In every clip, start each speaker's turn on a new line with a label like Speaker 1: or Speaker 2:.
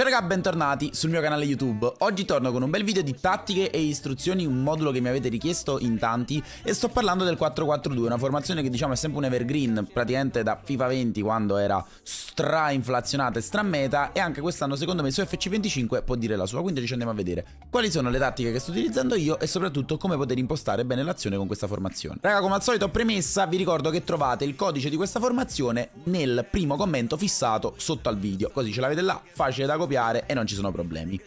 Speaker 1: Ciao ragazzi, bentornati sul mio canale YouTube. Oggi torno con un bel video di tattiche e istruzioni, un modulo che mi avete richiesto in tanti e sto parlando del 4-4-2, una formazione che diciamo è sempre un evergreen, praticamente da FIFA 20 quando era stra-inflazionata e stra-meta e anche quest'anno secondo me su FC25 può dire la sua, quindi ci andiamo a vedere quali sono le tattiche che sto utilizzando io e soprattutto come poter impostare bene l'azione con questa formazione. Raga, come al solito premessa, vi ricordo che trovate il codice di questa formazione nel primo commento fissato sotto al video, così ce l'avete là, facile da coprire copiare e non ci sono problemi.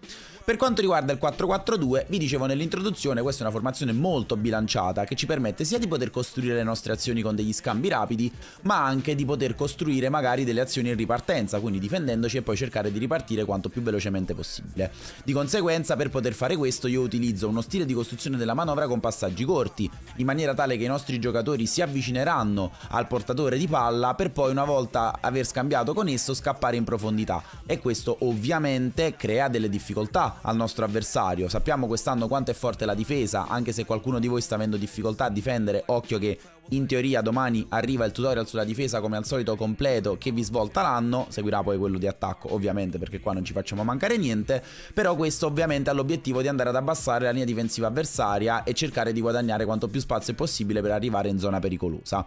Speaker 1: Per quanto riguarda il 4-4-2, vi dicevo nell'introduzione, questa è una formazione molto bilanciata che ci permette sia di poter costruire le nostre azioni con degli scambi rapidi, ma anche di poter costruire magari delle azioni in ripartenza, quindi difendendoci e poi cercare di ripartire quanto più velocemente possibile. Di conseguenza, per poter fare questo, io utilizzo uno stile di costruzione della manovra con passaggi corti, in maniera tale che i nostri giocatori si avvicineranno al portatore di palla per poi una volta aver scambiato con esso scappare in profondità e questo ovviamente crea delle difficoltà al nostro avversario. Sappiamo quest'anno quanto è forte la difesa, anche se qualcuno di voi sta avendo difficoltà a difendere, occhio che in teoria domani arriva il tutorial sulla difesa come al solito completo che vi svolta l'anno, seguirà poi quello di attacco ovviamente perché qua non ci facciamo mancare niente, però questo ovviamente ha l'obiettivo di andare ad abbassare la linea difensiva avversaria e cercare di guadagnare quanto più spazio possibile per arrivare in zona pericolosa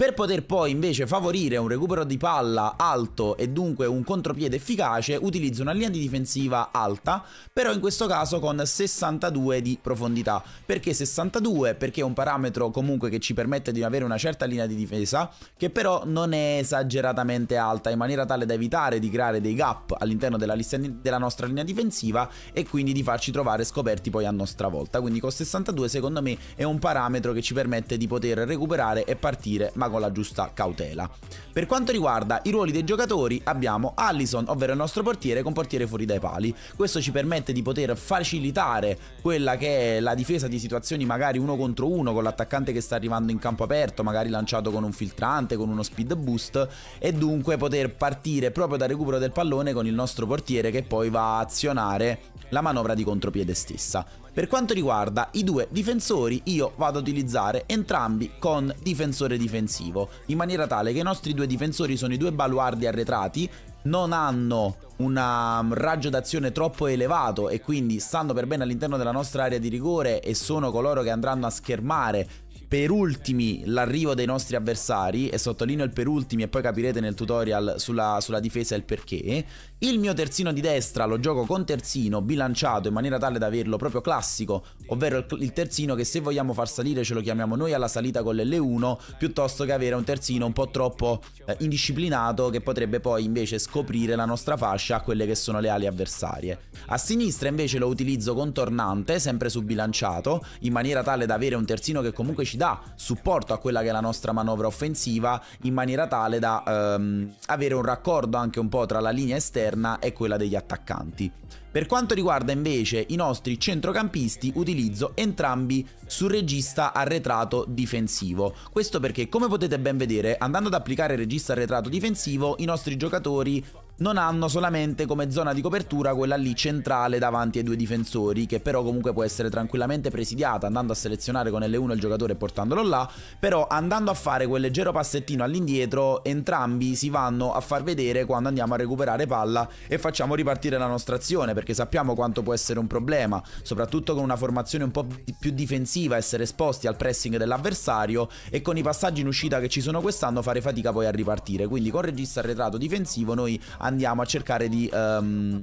Speaker 1: per poter poi invece favorire un recupero di palla alto e dunque un contropiede efficace, utilizzo una linea di difensiva alta, però in questo caso con 62 di profondità. Perché 62? Perché è un parametro comunque che ci permette di avere una certa linea di difesa, che però non è esageratamente alta, in maniera tale da evitare di creare dei gap all'interno della, della nostra linea difensiva e quindi di farci trovare scoperti poi a nostra volta. Quindi con 62 secondo me è un parametro che ci permette di poter recuperare e partire, ma con la giusta cautela. Per quanto riguarda i ruoli dei giocatori abbiamo Allison, ovvero il nostro portiere con portiere fuori dai pali. Questo ci permette di poter facilitare quella che è la difesa di situazioni magari uno contro uno con l'attaccante che sta arrivando in campo aperto, magari lanciato con un filtrante, con uno speed boost e dunque poter partire proprio dal recupero del pallone con il nostro portiere che poi va a azionare la manovra di contropiede stessa. Per quanto riguarda i due difensori, io vado ad utilizzare entrambi con difensore difensivo, in maniera tale che i nostri due difensori sono i due baluardi arretrati, non hanno un um, raggio d'azione troppo elevato e quindi stanno per bene all'interno della nostra area di rigore e sono coloro che andranno a schermare per ultimi l'arrivo dei nostri avversari, e sottolineo il per ultimi e poi capirete nel tutorial sulla, sulla difesa il perché, il mio terzino di destra lo gioco con terzino bilanciato in maniera tale da averlo proprio classico, ovvero il terzino che se vogliamo far salire ce lo chiamiamo noi alla salita con l'L1 piuttosto che avere un terzino un po' troppo eh, indisciplinato che potrebbe poi invece scoprire la nostra fascia a quelle che sono le ali avversarie. A sinistra invece lo utilizzo contornante, sempre su bilanciato, in maniera tale da avere un terzino che comunque ci dà supporto a quella che è la nostra manovra offensiva in maniera tale da ehm, avere un raccordo anche un po' tra la linea esterna e quella degli attaccanti. Per quanto riguarda invece i nostri centrocampisti, utilizzo entrambi sul regista arretrato difensivo. Questo perché, come potete ben vedere, andando ad applicare il regista arretrato difensivo, i nostri giocatori non hanno solamente come zona di copertura quella lì centrale davanti ai due difensori, che però comunque può essere tranquillamente presidiata andando a selezionare con L1 il giocatore e portandolo là, però andando a fare quel leggero passettino all'indietro entrambi si vanno a far vedere quando andiamo a recuperare palla e facciamo ripartire la nostra azione, perché sappiamo quanto può essere un problema, soprattutto con una formazione un po' più difensiva, essere esposti al pressing dell'avversario e con i passaggi in uscita che ci sono quest'anno fare fatica poi a ripartire, quindi con regista arretrato difensivo noi andiamo andiamo a cercare di um,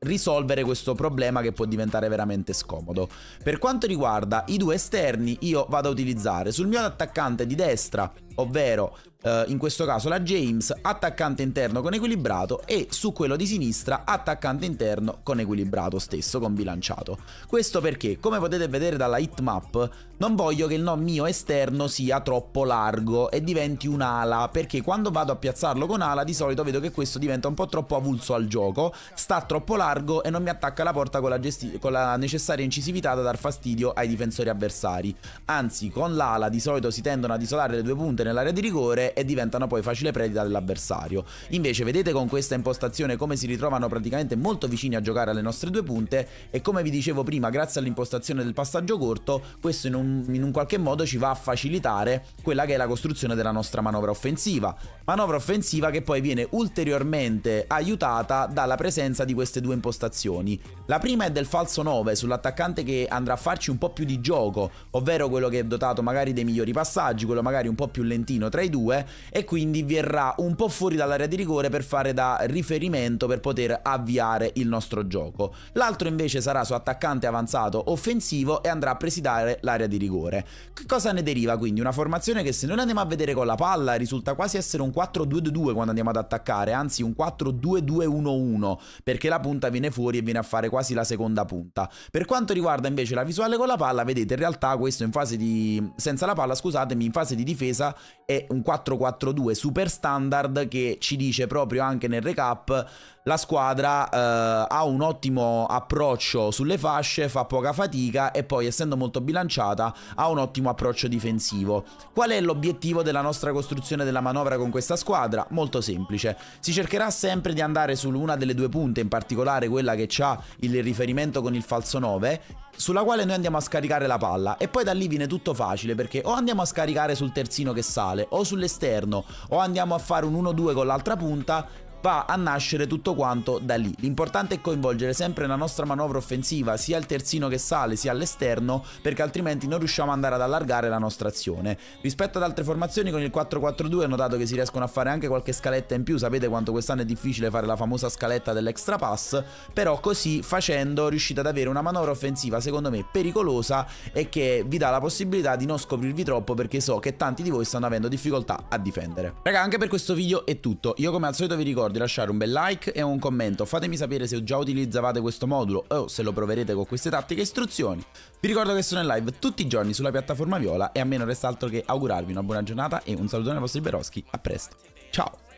Speaker 1: risolvere questo problema che può diventare veramente scomodo. Per quanto riguarda i due esterni, io vado a utilizzare sul mio attaccante di destra ovvero eh, in questo caso la James, attaccante interno con equilibrato e su quello di sinistra attaccante interno con equilibrato stesso, con bilanciato. Questo perché, come potete vedere dalla hitmap, non voglio che il no mio esterno sia troppo largo e diventi un'ala, perché quando vado a piazzarlo con ala di solito vedo che questo diventa un po' troppo avulso al gioco, sta troppo largo e non mi attacca la porta con la, con la necessaria incisività da dar fastidio ai difensori avversari. Anzi, con l'ala di solito si tendono ad isolare le due punte giunte nell'area di rigore e diventano poi facile predita dell'avversario. Invece vedete con questa impostazione come si ritrovano praticamente molto vicini a giocare alle nostre due punte e come vi dicevo prima grazie all'impostazione del passaggio corto questo in un, in un qualche modo ci va a facilitare quella che è la costruzione della nostra manovra offensiva. Manovra offensiva che poi viene ulteriormente aiutata dalla presenza di queste due impostazioni. La prima è del falso 9 sull'attaccante che andrà a farci un po' più di gioco, ovvero quello che è dotato magari dei migliori passaggi, quello magari un po' più Tolentino tra i due e quindi verrà un po' fuori dall'area di rigore per fare da riferimento per poter avviare il nostro gioco. L'altro invece sarà su attaccante avanzato offensivo e andrà a presidare l'area di rigore. Che cosa ne deriva quindi? Una formazione che se noi andiamo a vedere con la palla risulta quasi essere un 4-2-2 quando andiamo ad attaccare, anzi un 4-2-2-1-1 perché la punta viene fuori e viene a fare quasi la seconda punta. Per quanto riguarda invece la visuale con la palla, vedete in realtà questo in fase di senza la palla, scusatemi, in fase di difesa è un 4-4-2 super standard che ci dice proprio anche nel recap la squadra eh, ha un ottimo approccio sulle fasce, fa poca fatica e poi essendo molto bilanciata ha un ottimo approccio difensivo. Qual è l'obiettivo della nostra costruzione della manovra con questa squadra? Molto semplice, si cercherà sempre di andare su una delle due punte, in particolare quella che ha il riferimento con il falso 9, sulla quale noi andiamo a scaricare la palla e poi da lì viene tutto facile perché o andiamo a scaricare sul terzino che dorsale o sull'esterno o andiamo a fare un 1-2 con l'altra punta va a nascere tutto quanto da lì. L'importante è coinvolgere sempre la nostra manovra offensiva, sia il terzino che sale, sia all'esterno, perché altrimenti non riusciamo ad andare ad allargare la nostra azione. Rispetto ad altre formazioni con il 4-4-2 ho notato che si riescono a fare anche qualche scaletta in più, sapete quanto quest'anno è difficile fare la famosa scaletta dell'extra pass, però così facendo riuscite ad avere una manovra offensiva secondo me pericolosa e che vi dà la possibilità di non scoprirvi troppo perché so che tanti di voi stanno avendo difficoltà a difendere. Raga, anche per questo video è tutto. Io come al solito vi ricordo ricordo di lasciare un bel like e un commento. Fatemi sapere se già utilizzavate questo modulo o se lo proverete con queste tattiche e istruzioni. Vi ricordo che sono in live tutti i giorni sulla piattaforma Viola e a me non resta altro che augurarvi una buona giornata e un salutone ai vostri Beroschi. A presto. Ciao!